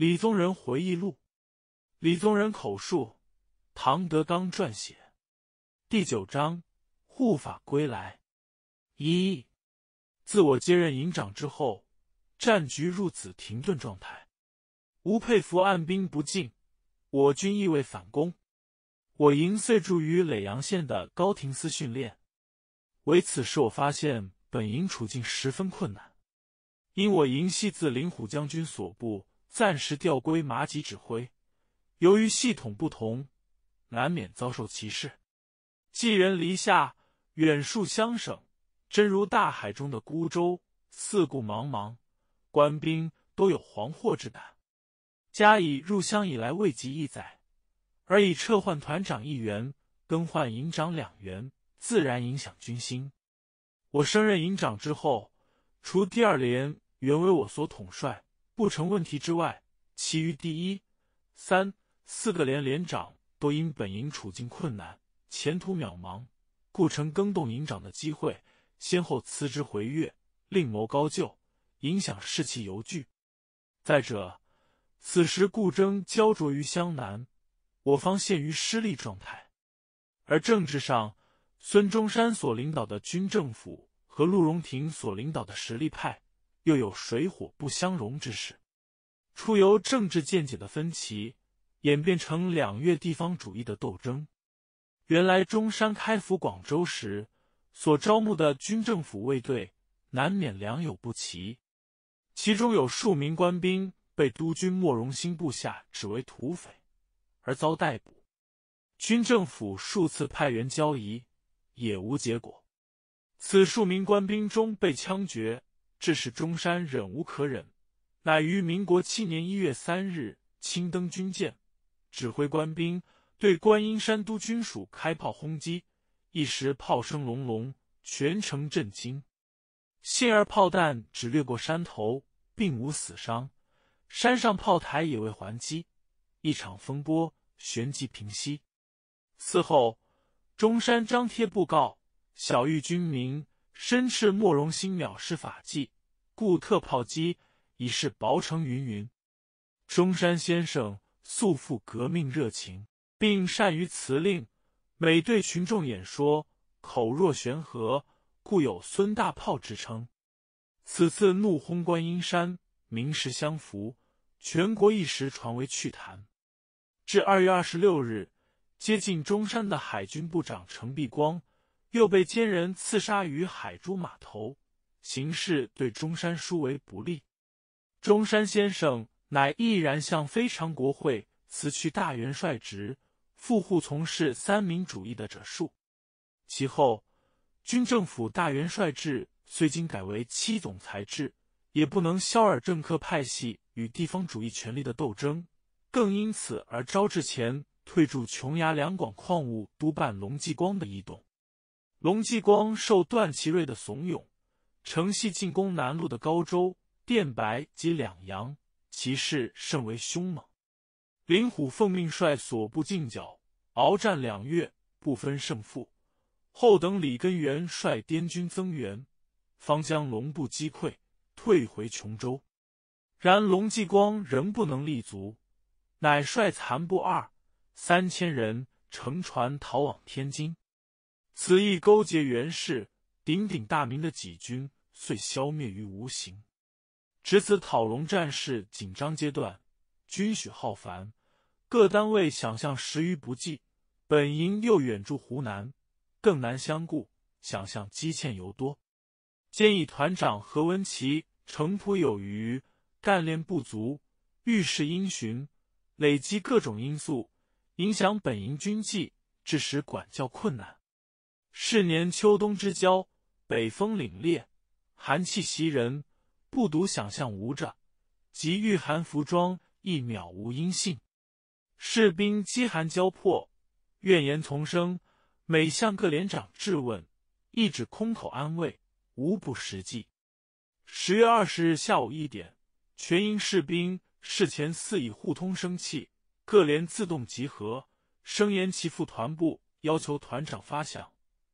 《李宗仁回忆录》，李宗仁口述，唐德刚撰写，第九章《护法归来》。一，自我接任营长之后，战局入此停顿状态。吴佩孚按兵不进，我军亦未反攻。我营遂驻于耒阳县的高亭司训练。唯此时我发现本营处境十分困难，因我营系自灵虎将军所部。暂时调归马吉指挥，由于系统不同，难免遭受歧视。寄人篱下，远戍乡省，真如大海中的孤舟，四顾茫茫，官兵都有惶惑之感。加以入乡以来未及一载，而以撤换团长一员，更换营长两员，自然影响军心。我升任营长之后，除第二连原为我所统帅。不成问题之外，其余第一、三、四个连连长都因本营处境困难，前途渺茫，故成更动营长的机会，先后辞职回粤，另谋高就，影响士气犹惧。再者，此时顾征焦灼于湘南，我方陷于失利状态，而政治上，孙中山所领导的军政府和陆荣廷所领导的实力派。又有水火不相容之势，出由政治见解的分歧演变成两粤地方主义的斗争。原来中山开府广州时所招募的军政府卫队，难免良莠不齐，其中有数名官兵被督军莫荣兴部下指为土匪而遭逮捕。军政府数次派员交谊，也无结果。此数名官兵中被枪决。致使中山忍无可忍，乃于民国七年一月三日，亲登军舰，指挥官兵对观音山督军署开炮轰击，一时炮声隆隆，全城震惊。幸而炮弹只掠过山头，并无死伤，山上炮台也未还击，一场风波旋即平息。此后，中山张贴布告，小玉军民。身赤莫容心藐视法纪，故特炮击，以示薄成云云。中山先生素负革命热情，并善于辞令，每对群众演说，口若悬河，故有孙大炮之称。此次怒轰观音山，名实相符，全国一时传为趣谈。至二月二十六日，接近中山的海军部长程璧光。又被奸人刺杀于海珠码头，形势对中山殊为不利。中山先生乃毅然向非常国会辞去大元帅职，赴沪从事三民主义的者数。其后，军政府大元帅制虽经改为七总裁制，也不能消耳政客派系与地方主义权力的斗争，更因此而招致前退驻琼崖两广矿物督办龙继光的异动。隆继光受段祺瑞的怂恿，乘隙进攻南路的高州、电白及两阳，其势甚为凶猛。林虎奉命率所部进剿，鏖战两月，不分胜负。后等李根源率滇军增援，方将龙部击溃，退回琼州。然隆继光仍不能立足，乃率残部二三千人乘船逃往天津。此役勾结袁氏，鼎鼎大名的几军遂消灭于无形。值此讨龙战事紧张阶段，军许浩繁，各单位想象时余不济，本营又远驻湖南，更难相顾，想象积欠尤多。建议团长何文奇，城仆有余，干练不足，遇事因循，累积各种因素，影响本营军纪，致使管教困难。是年秋冬之交，北风凛冽，寒气袭人。不独想象无着，即御寒服装亦渺无音信。士兵饥寒交迫，怨言丛生，每向各连长质问，一纸空口安慰，无不实际。十月二十日下午一点，全营士兵事前四已互通声气，各连自动集合，声言其副团部，要求团长发饷。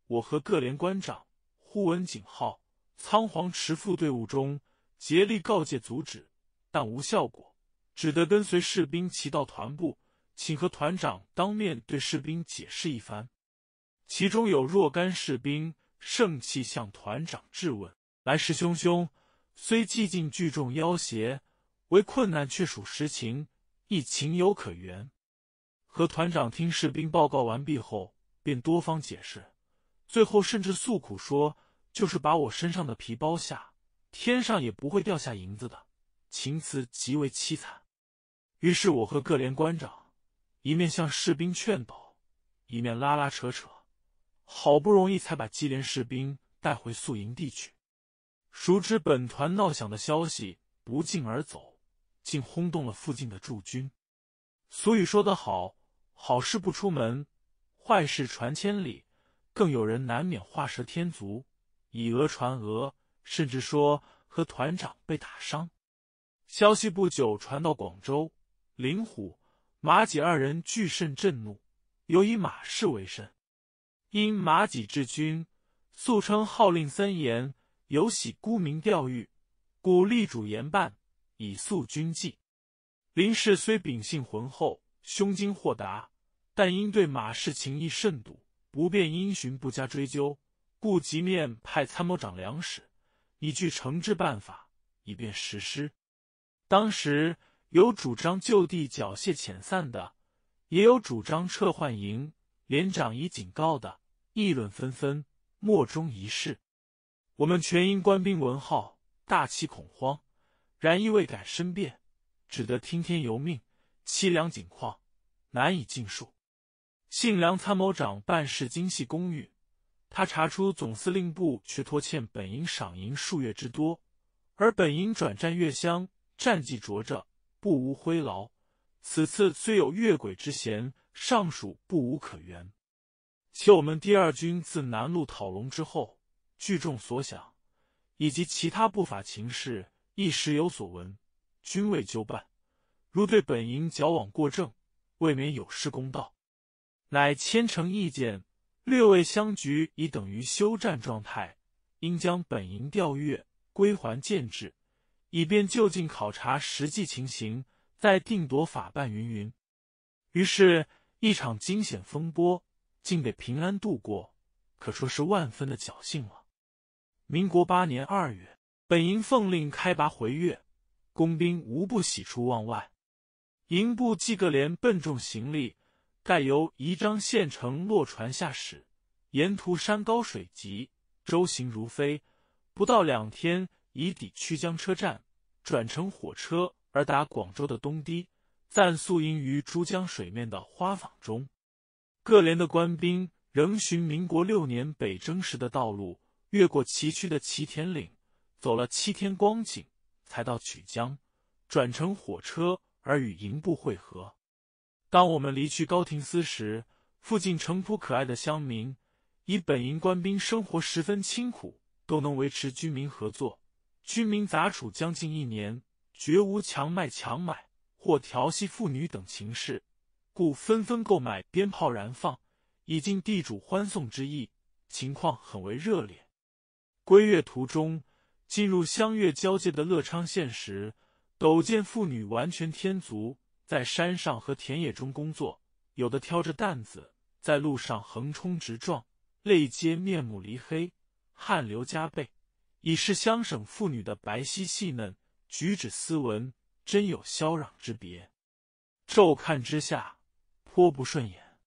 我和各连官长呼文景浩仓皇驰赴队伍中，竭力告诫阻止，但无效果，只得跟随士兵骑到团部，请和团长当面对士兵解释一番。其中有若干士兵盛气向团长质问，来势汹汹，虽寂静聚众要挟，为困难却属实情，亦情有可原。和团长听士兵报告完毕后，便多方解释。最后甚至诉苦说：“就是把我身上的皮剥下，天上也不会掉下银子的。”情辞极为凄惨。于是我和各连官长一面向士兵劝导，一面拉拉扯扯，好不容易才把机连士兵带回宿营地去。熟知本团闹响的消息不胫而走，竟轰动了附近的驻军。俗语说得好：“好事不出门，坏事传千里。”更有人难免画蛇添足，以讹传讹，甚至说和团长被打伤。消息不久传到广州，林虎、马己二人俱甚震怒，尤以马氏为甚。因马己治军素称号令森严，尤喜沽名钓誉，故力主严办，以肃军纪。林氏虽秉性浑厚，胸襟豁达，但因对马氏情谊甚笃。不便因循，不加追究，故即面派参谋长梁史，拟具惩治办法，以便实施。当时有主张就地缴械遣散的，也有主张撤换营连长以警告的，议论纷纷，莫衷一是。我们全因官兵闻号，大起恐慌，然亦未敢申辩，只得听天由命。凄凉景况，难以尽述。信良参谋长办事精细公允，他查出总司令部却拖欠本营赏银数月之多，而本营转战越湘，战绩卓着，不无挥劳。此次虽有越轨之嫌，尚属不无可原。且我们第二军自南路讨龙之后，聚众所想，以及其他不法情事，一时有所闻，均未究办。如对本营矫枉过正，未免有失公道。乃千诚意见，略位相局已等于休战状态，应将本营调阅，归还建制，以便就近考察实际情形，再定夺法办云云。于是，一场惊险风波竟得平安度过，可说是万分的侥幸了。民国八年二月，本营奉令开拔回越，工兵无不喜出望外，营部记各连笨重行李。盖由宜章县城落船下驶，沿途山高水急，舟行如飞，不到两天已抵曲江车站，转乘火车而达广州的东堤，暂宿营于珠江水面的花舫中。各连的官兵仍循民国六年北征时的道路，越过崎岖的祁田岭，走了七天光景，才到曲江，转乘火车而与营部会合。当我们离去高亭司时，附近淳朴可爱的乡民，以本营官兵生活十分清苦，都能维持居民合作，居民杂处将近一年，绝无强卖强买或调戏妇女等情事，故纷纷购买鞭炮燃放，以尽地主欢送之意，情况很为热烈。归越途中，进入湘粤交界的乐昌县时，陡见妇女完全天足。在山上和田野中工作，有的挑着担子在路上横冲直撞，累皆面目黧黑，汗流浃背，已是乡省妇女的白皙细嫩，举止斯文，真有萧壤之别。骤看之下，颇不顺眼。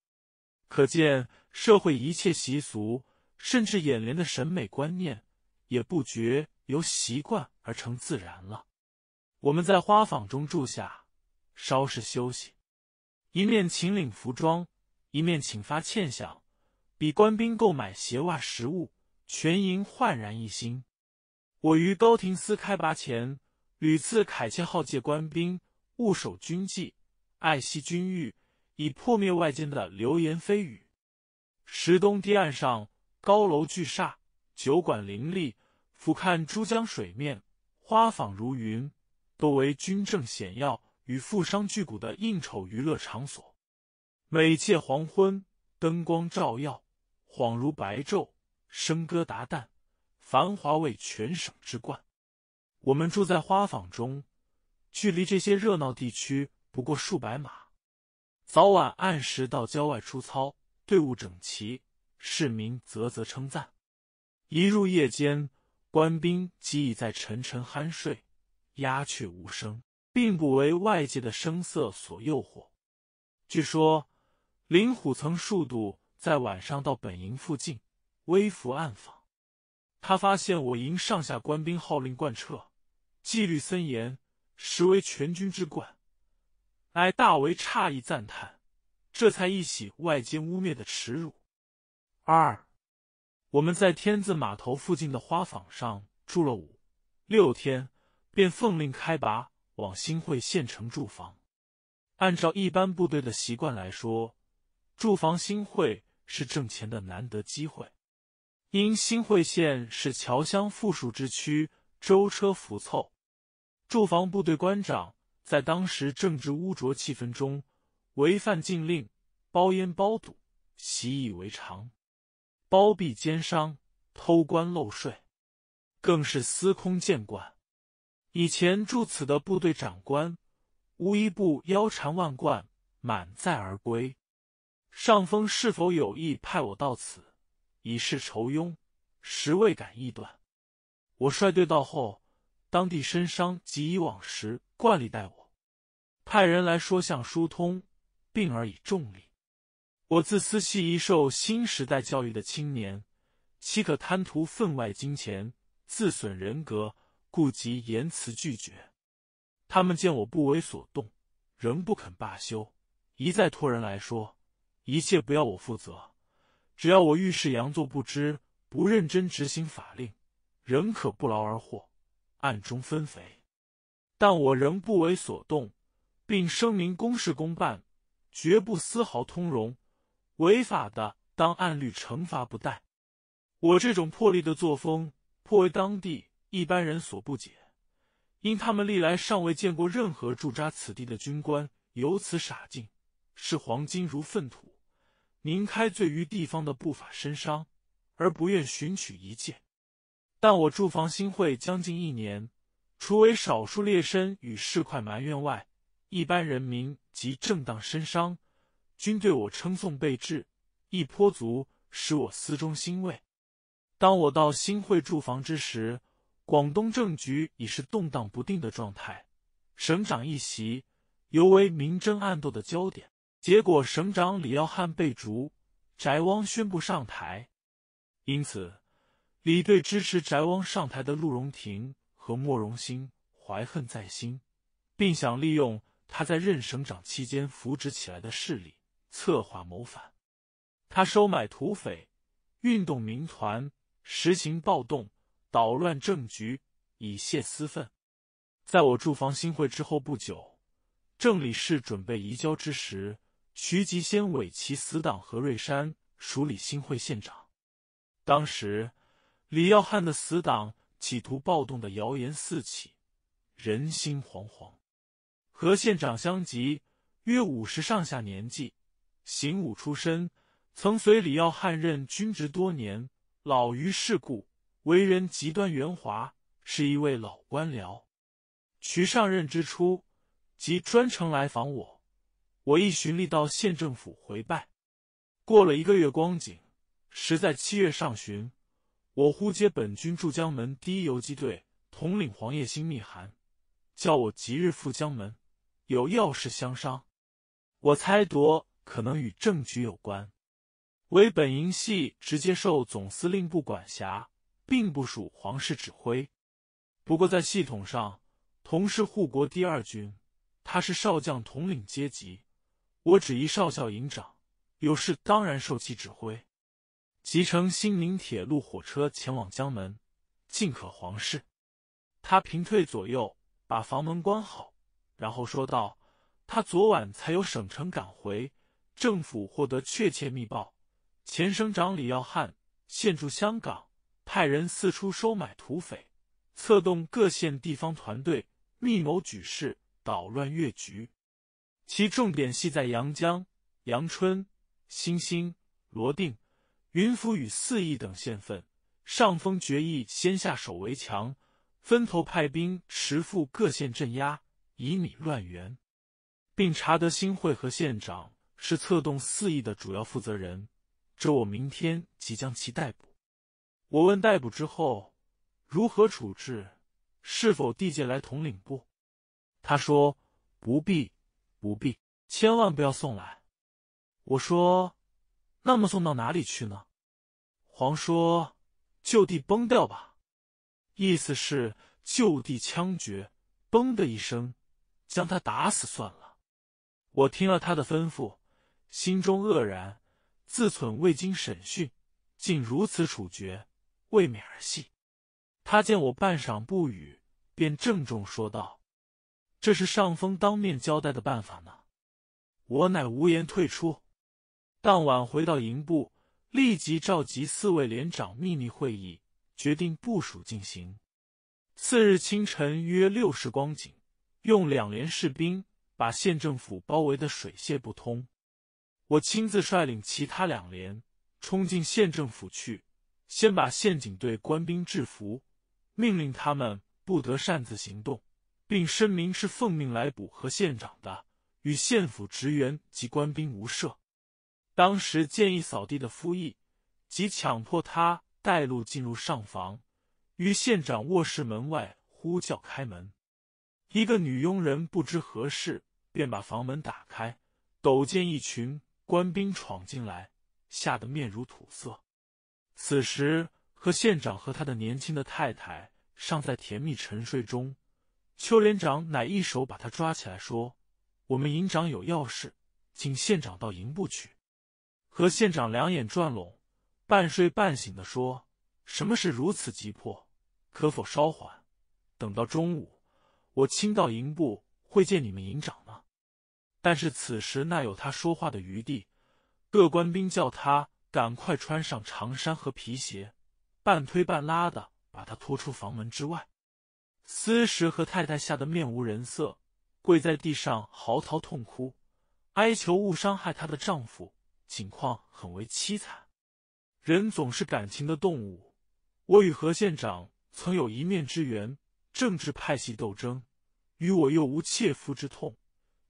可见社会一切习俗，甚至眼帘的审美观念，也不觉由习惯而成自然了。我们在花坊中住下。稍事休息，一面请领服装，一面请发欠饷，比官兵购买鞋袜食物，全营焕然一新。我于高亭司开拔前，屡次凯切号借官兵务守军纪，爱惜军誉，以破灭外间的流言蜚语。石东堤岸上高楼巨厦，酒馆林立，俯瞰珠江水面，花舫如云，多为军政险要。与富商巨贾的应酬娱乐场所，每届黄昏，灯光照耀，恍如白昼，笙歌达旦，繁华为全省之冠。我们住在花坊中，距离这些热闹地区不过数百码。早晚按时到郊外出操，队伍整齐，市民啧啧称赞。一入夜间，官兵即已在沉沉酣睡，鸦雀无声。并不为外界的声色所诱惑。据说林虎曾数度在晚上到本营附近微服暗访，他发现我营上下官兵号令贯彻，纪律森严，实为全军之冠，乃大为诧异赞叹，这才一洗外间污蔑的耻辱。二，我们在天字码头附近的花坊上住了五六天，便奉令开拔。往新会县城驻防，按照一般部队的习惯来说，驻防新会是挣钱的难得机会。因新会县是侨乡富庶之区，舟车浮凑，驻防部队官长在当时政治污浊气氛中，违犯禁令、包烟包赌习以为常，包庇奸商、偷官漏税更是司空见惯。以前驻此的部队长官，无一不腰缠万贯、满载而归。上峰是否有意派我到此，以示酬庸，实未敢臆断。我率队到后，当地绅商及以往时惯例待我，派人来说项疏通，并而以重礼。我自思系一受新时代教育的青年，岂可贪图分外金钱，自损人格？故即言辞拒绝，他们见我不为所动，仍不肯罢休，一再托人来说，一切不要我负责，只要我遇事佯作不知，不认真执行法令，仍可不劳而获，暗中分肥。但我仍不为所动，并声明公事公办，绝不丝毫通融，违法的当按律惩罚不贷。我这种破例的作风，颇为当地。一般人所不解，因他们历来尚未见过任何驻扎此地的军官有此傻劲，视黄金如粪土，宁开罪于地方的不法身商，而不愿寻取一剑。但我驻防新会将近一年，除为少数劣绅与市侩埋怨外，一般人民及正当身商，均对我称颂备至，亦颇足使我心中欣慰。当我到新会驻防之时。广东政局已是动荡不定的状态，省长一席尤为明争暗斗的焦点。结果，省长李耀汉被逐，翟汪宣布上台。因此，李队支持翟汪上台的陆荣廷和莫荣兴怀恨在心，并想利用他在任省长期间扶植起来的势力策划谋反。他收买土匪，运动民团，实行暴动。捣乱政局，以泄私愤。在我驻防新会之后不久，郑理氏准备移交之时，徐吉先委其死党何瑞山署理新会县长。当时，李耀汉的死党企图暴动的谣言四起，人心惶惶。何县长相及约五十上下年纪，行伍出身，曾随李耀汉任军职多年，老于世故。为人极端圆滑，是一位老官僚。渠上任之初，即专程来访我。我一寻例到县政府回拜，过了一个月光景，时在七月上旬，我忽接本军驻江门第一游击队统领黄业兴密函，叫我即日赴江门，有要事相商。我猜度可能与政局有关，为本营系直接受总司令部管辖。并不属皇室指挥，不过在系统上同是护国第二军，他是少将统领阶级，我只一少校营长，有事当然受其指挥。即乘新宁铁路火车前往江门，进可皇室。他平退左右，把房门关好，然后说道：“他昨晚才由省城赶回，政府获得确切密报，前省长李耀汉现住香港。”派人四处收买土匪，策动各县地方团队密谋举事，捣乱越局。其重点系在阳江、阳春、新兴、罗定、云浮与四邑等县份。上峰决议先下手为强，分头派兵持赴各县镇压，以弭乱源，并查得新会和县长是策动四邑的主要负责人，这我明天即将其逮捕。我问逮捕之后如何处置？是否递戒来统领部？他说不必，不必，千万不要送来。我说那么送到哪里去呢？黄说就地崩掉吧，意思是就地枪决，嘣的一声，将他打死算了。我听了他的吩咐，心中愕然，自忖未经审讯，竟如此处决。未免儿戏。他见我半晌不语，便郑重说道：“这是上峰当面交代的办法呢，我乃无言退出。”当晚回到营部，立即召集四位连长秘密会议，决定部署进行。次日清晨约六时光景，用两连士兵把县政府包围的水泄不通。我亲自率领其他两连冲进县政府去。先把宪警队官兵制服，命令他们不得擅自行动，并声明是奉命来捕和县长的，与县府职员及官兵无涉。当时建议扫地的夫役，即强迫他带路进入上房，于县长卧室门外呼叫开门。一个女佣人不知何事，便把房门打开，陡见一群官兵闯进来，吓得面如土色。此时，何县长和他的年轻的太太尚在甜蜜沉睡中。邱连长乃一手把他抓起来，说：“我们营长有要事，请县长到营部去。”何县长两眼转拢，半睡半醒的说：“什么事如此急迫？可否稍缓？等到中午，我亲到营部会见你们营长呢？”但是此时那有他说话的余地，各官兵叫他。赶快穿上长衫和皮鞋，半推半拉的把他拖出房门之外。私时和太太吓得面无人色，跪在地上嚎啕痛哭，哀求勿伤害她的丈夫，情况很为凄惨。人总是感情的动物，我与何县长曾有一面之缘，政治派系斗争与我又无切肤之痛，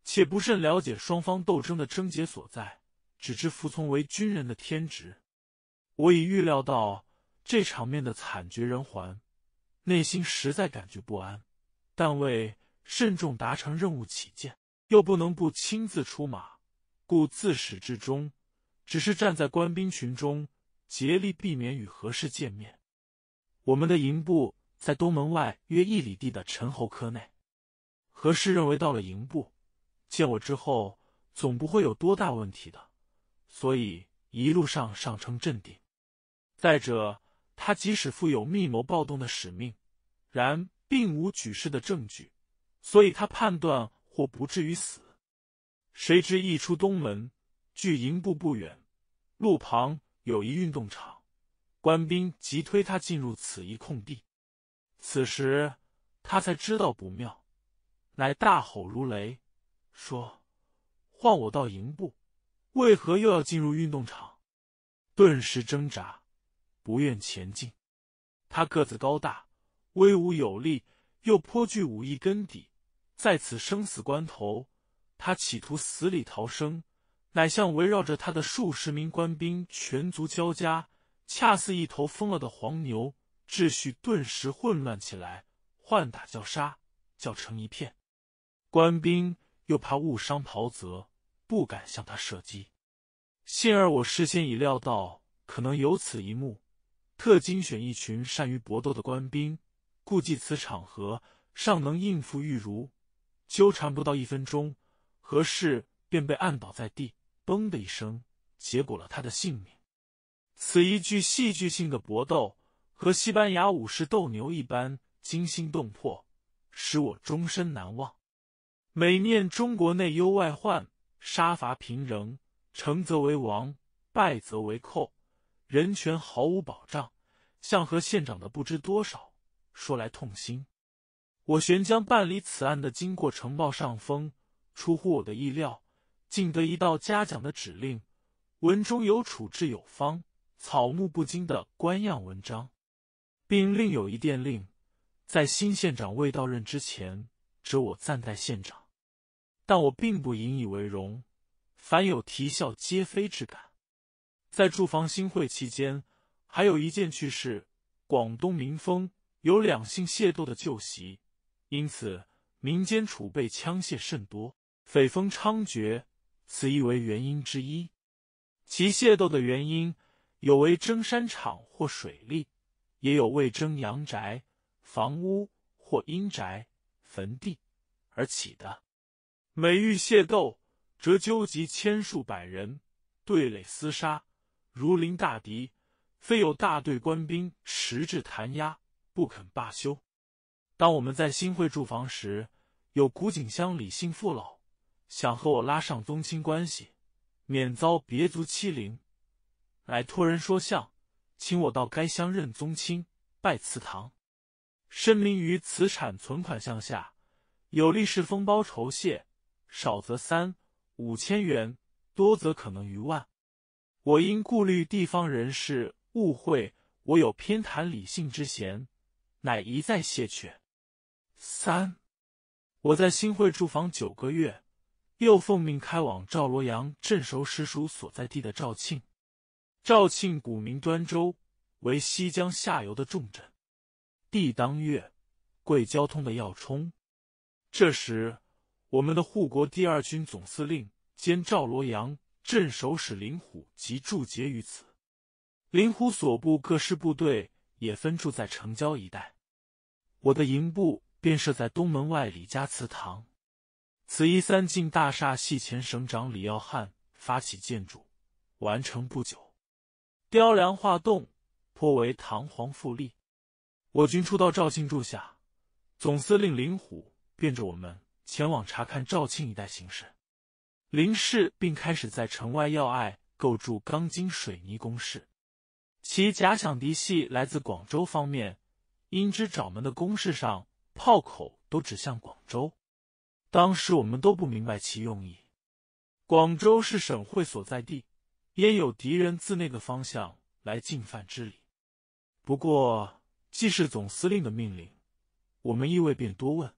且不甚了解双方斗争的症结所在。只知服从为军人的天职，我已预料到这场面的惨绝人寰，内心实在感觉不安，但为慎重达成任务起见，又不能不亲自出马，故自始至终只是站在官兵群中，竭力避免与何氏见面。我们的营部在东门外约一里地的陈侯科内，何氏认为到了营部，见我之后总不会有多大问题的。所以一路上上称镇定。再者，他即使负有密谋暴动的使命，然并无举事的证据，所以他判断或不至于死。谁知一出东门，距营部不远，路旁有一运动场，官兵急推他进入此一空地。此时他才知道不妙，乃大吼如雷，说：“换我到营部。”为何又要进入运动场？顿时挣扎，不愿前进。他个子高大，威武有力，又颇具武艺根底。在此生死关头，他企图死里逃生，乃像围绕着他的数十名官兵全足交加，恰似一头疯了的黄牛，秩序顿时混乱起来，换打叫杀，叫成一片。官兵又怕误伤袍泽。不敢向他射击，幸而我事先已料到可能有此一幕，特精选一群善于搏斗的官兵，顾忌此场合尚能应付玉如，纠缠不到一分钟，何氏便被按倒在地，嘣的一声，结果了他的性命。此一具戏剧性的搏斗，和西班牙武士斗牛一般惊心动魄，使我终身难忘。每念中国内忧外患。杀伐平仍，成则为王，败则为寇，人权毫无保障。向何县长的不知多少，说来痛心。我旋将办理此案的经过呈报上峰，出乎我的意料，竟得一道嘉奖的指令。文中有处置有方、草木不惊的官样文章，并另有一电令，在新县长未到任之前，指我暂代县长。但我并不引以为荣，凡有啼笑皆非之感。在住房新会期间，还有一件趣事：广东民风有两性械斗的旧习，因此民间储备枪械甚多，匪风猖獗，此亦为原因之一。其械斗的原因，有为争山场或水利，也有为争阳宅房屋或阴宅坟地而起的。每遇械斗，则纠集千数百人对垒厮杀，如临大敌，非有大队官兵持至弹压，不肯罢休。当我们在新会住房时，有古井乡李姓父老，想和我拉上宗亲关系，免遭别族欺凌，乃托人说相，请我到该乡任宗亲、拜祠堂，申明于此产存款项下有利市封包酬谢。少则三五千元，多则可能逾万。我因顾虑地方人士误会我有偏袒李性之嫌，乃一再谢却。三，我在新会住房九个月，又奉命开往赵罗阳镇守史书所在地的肇庆。肇庆古名端州，为西江下游的重镇，地当月，桂交通的要冲。这时。我们的护国第二军总司令兼赵罗阳镇守使林虎即驻节于此。林虎所部各师部队也分驻在城郊一带。我的营部便设在东门外李家祠堂。此一三进大厦系前省长李耀汉发起建筑，完成不久，雕梁画栋，颇为堂皇富丽。我军初到肇庆住下，总司令林虎便着我们。前往查看肇庆一带形势，林氏并开始在城外要隘构筑钢筋水泥工事。其假想敌系来自广州方面，因之掌门的工事上炮口都指向广州。当时我们都不明白其用意。广州是省会所在地，焉有敌人自那个方向来进犯之理？不过，既是总司令的命令，我们意味便多问。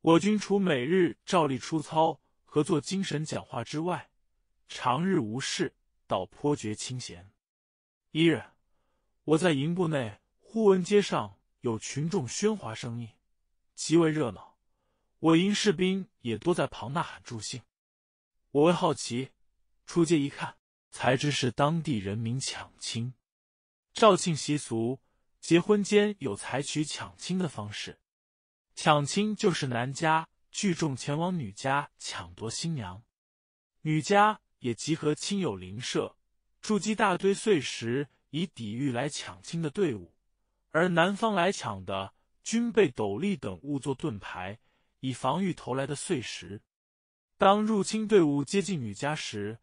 我军除每日照例出操和做精神讲话之外，长日无事，倒颇觉清闲。一日，我在营部内，忽闻街上有群众喧哗声音，极为热闹。我营士兵也多在旁呐喊助兴。我为好奇，出街一看，才知是当地人民抢亲。肇庆习俗，结婚间有采取抢亲的方式。抢亲就是男家聚众前往女家抢夺新娘，女家也集合亲友邻舍，筑积大堆碎石以抵御来抢亲的队伍，而男方来抢的均被斗笠等物做盾牌，以防御投来的碎石。当入侵队伍接近女家时，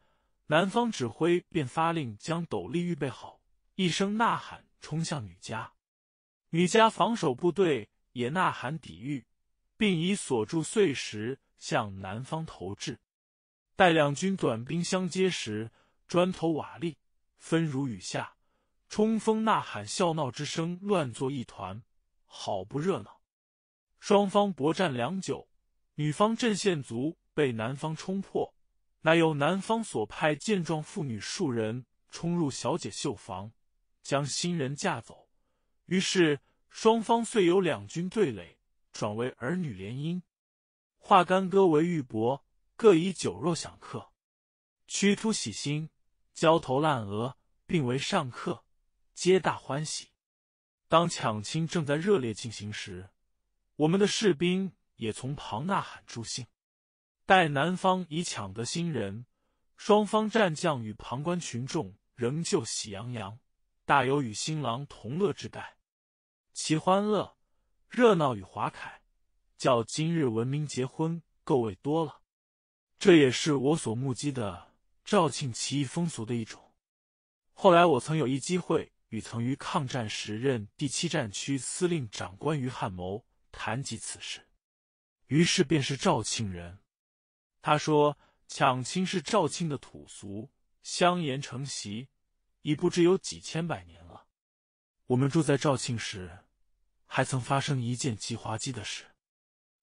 男方指挥便发令将斗笠预备好，一声呐喊冲向女家，女家防守部队。也呐喊抵御，并以锁住碎石向南方投掷。待两军短兵相接时，砖头瓦砾纷如雨下，冲锋呐喊笑闹之声乱作一团，好不热闹。双方搏战良久，女方阵线族被男方冲破，乃由男方所派健壮妇女数人冲入小姐绣房，将新人架走。于是。双方遂由两军对垒转为儿女联姻，化干戈为玉帛，各以酒肉享客，屈突喜心，焦头烂额，并为上客，皆大欢喜。当抢亲正在热烈进行时，我们的士兵也从旁呐喊助兴。待男方已抢得新人，双方战将与旁观群众仍旧喜洋洋，大有与新郎同乐之概。其欢乐、热闹与华凯，较今日文明结婚够味多了。这也是我所目击的肇庆奇异风俗的一种。后来我曾有一机会与曾于抗战时任第七战区司令长官于汉谋谈及此事，于是便是肇庆人。他说：“抢亲是肇庆的土俗，相言承袭，已不知有几千百年了。我们住在肇庆时。”还曾发生一件极滑稽的事，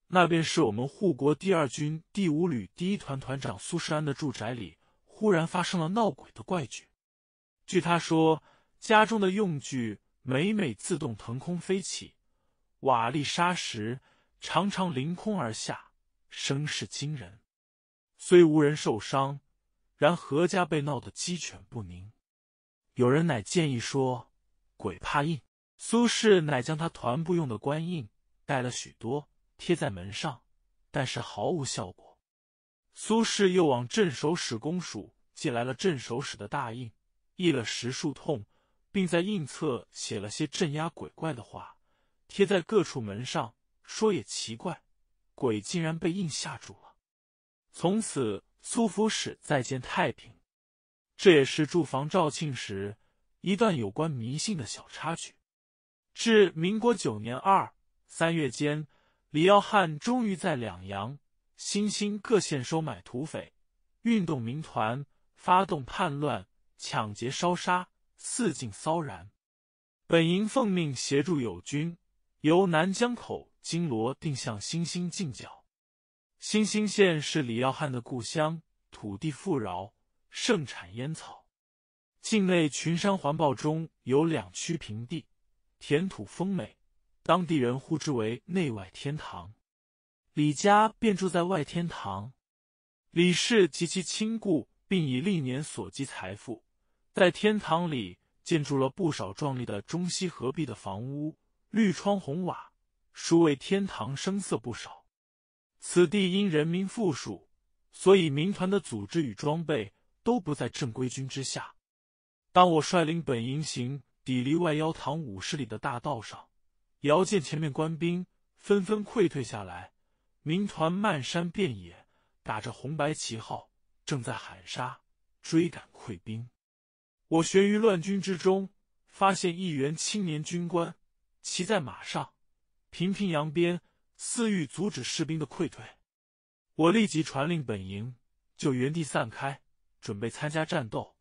那便是我们护国第二军第五旅第一团团长苏世安的住宅里，忽然发生了闹鬼的怪剧。据他说，家中的用具每每自动腾空飞起，瓦砾砂石常常凌空而下，声势惊人。虽无人受伤，然何家被闹得鸡犬不宁。有人乃建议说：“鬼怕硬，苏轼乃将他团部用的官印带了许多，贴在门上，但是毫无效果。苏轼又往镇守使公署寄来了镇守使的大印，译了十数通，并在印侧写了些镇压鬼怪的话，贴在各处门上。说也奇怪，鬼竟然被印吓住了。从此，苏福使再见太平。这也是驻防肇庆时一段有关迷信的小插曲。至民国九年二三月间，李耀汉终于在两阳、新兴各县收买土匪，运动民团，发动叛乱，抢劫烧杀，四境骚然。本营奉命协助友军，由南江口经罗定向新兴进剿。新兴县是李耀汉的故乡，土地富饶，盛产烟草，境内群山环抱，中有两区平地。田土丰美，当地人呼之为“内外天堂”。李家便住在外天堂，李氏及其亲故，并以历年所积财富，在天堂里建筑了不少壮丽的中西合璧的房屋，绿窗红瓦，殊为天堂声色不少。此地因人民富庶，所以民团的组织与装备都不在正规军之下。当我率领本营行。抵离外妖堂五十里的大道上，遥见前面官兵纷纷溃退下来，民团漫山遍野，打着红白旗号，正在喊杀追赶溃兵。我悬于乱军之中，发现一员青年军官骑在马上，频频扬鞭，似欲阻止士兵的溃退。我立即传令本营就原地散开，准备参加战斗。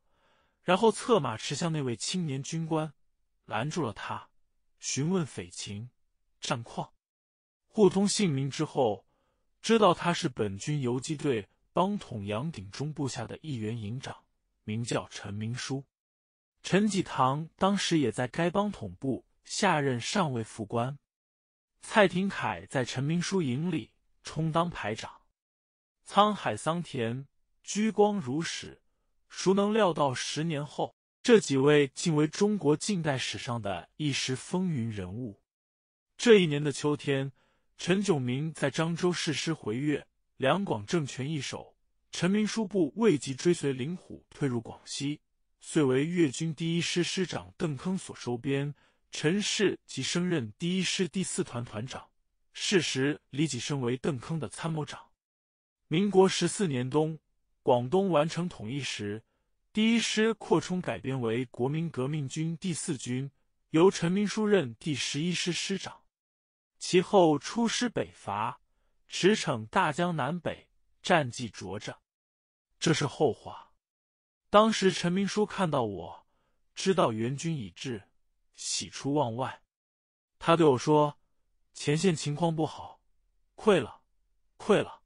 然后策马驰向那位青年军官，拦住了他，询问匪情、战况，互通姓名之后，知道他是本军游击队帮统杨鼎忠部下的一员营长，名叫陈明书。陈继堂当时也在该帮统部下任上尉副官。蔡廷锴在陈明书营里充当排长。沧海桑田，鞠躬如始。孰能料到，十年后这几位竟为中国近代史上的一时风云人物。这一年的秋天，陈炯明在漳州誓师回粤，两广政权易手。陈明书部未及追随林虎退入广西，遂为粤军第一师师长邓铿所收编，陈氏即升任第一师第四团团长，事时李己身为邓铿的参谋长。民国十四年冬。广东完成统一时，第一师扩充改编为国民革命军第四军，由陈明书任第十一师师长。其后出师北伐，驰骋大江南北，战绩卓著。这是后话。当时陈明书看到我，知道援军已至，喜出望外。他对我说：“前线情况不好，溃了，溃了。”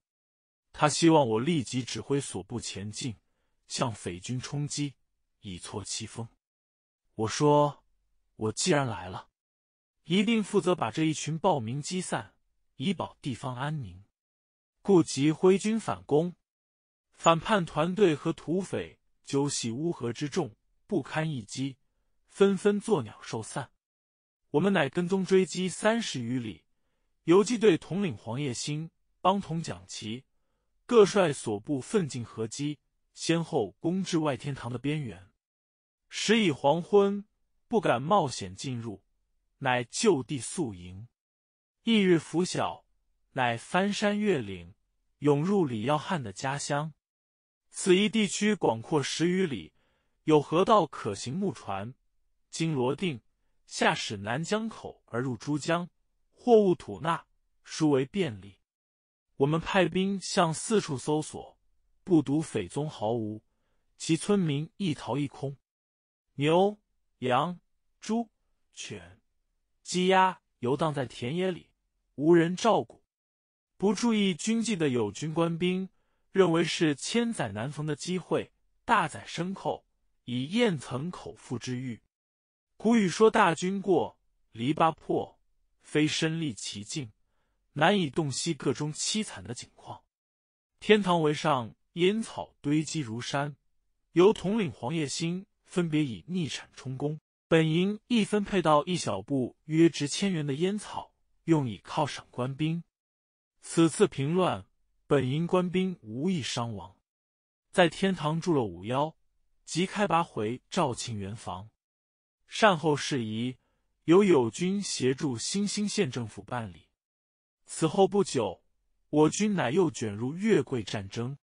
他希望我立即指挥所部前进，向匪军冲击，以挫其锋。我说：“我既然来了，一定负责把这一群暴民击散，以保地方安宁。故即挥军反攻，反叛团队和土匪纠系乌合之众，不堪一击，纷纷作鸟兽散。我们乃跟踪追击三十余里，游击队统领黄叶星，帮同蒋旗。”各率所部奋进合击，先后攻至外天堂的边缘。时已黄昏，不敢冒险进入，乃就地宿营。翌日拂晓，乃翻山越岭，涌入李耀汉的家乡。此一地区广阔十余里，有河道可行木船，经罗定下驶南江口而入珠江，货物吐纳殊为便利。我们派兵向四处搜索，不独匪踪毫无，其村民一逃一空，牛、羊、猪、犬、鸡、鸭游荡在田野里，无人照顾。不注意军纪的友军官兵，认为是千载难逢的机会，大宰牲口，以餍曾口腹之欲。古语说：“大军过篱笆破，非身立其境。”难以洞悉各中凄惨的景况。天堂围上烟草堆积如山，由统领黄叶新分别以逆产充公。本营亦分配到一小部约值千元的烟草，用以犒赏官兵。此次平乱，本营官兵无一伤亡，在天堂住了五夭，即开拔回肇庆圆房。善后事宜由友军协助新兴县政府办理。此后不久，我军乃又卷入越桂战争。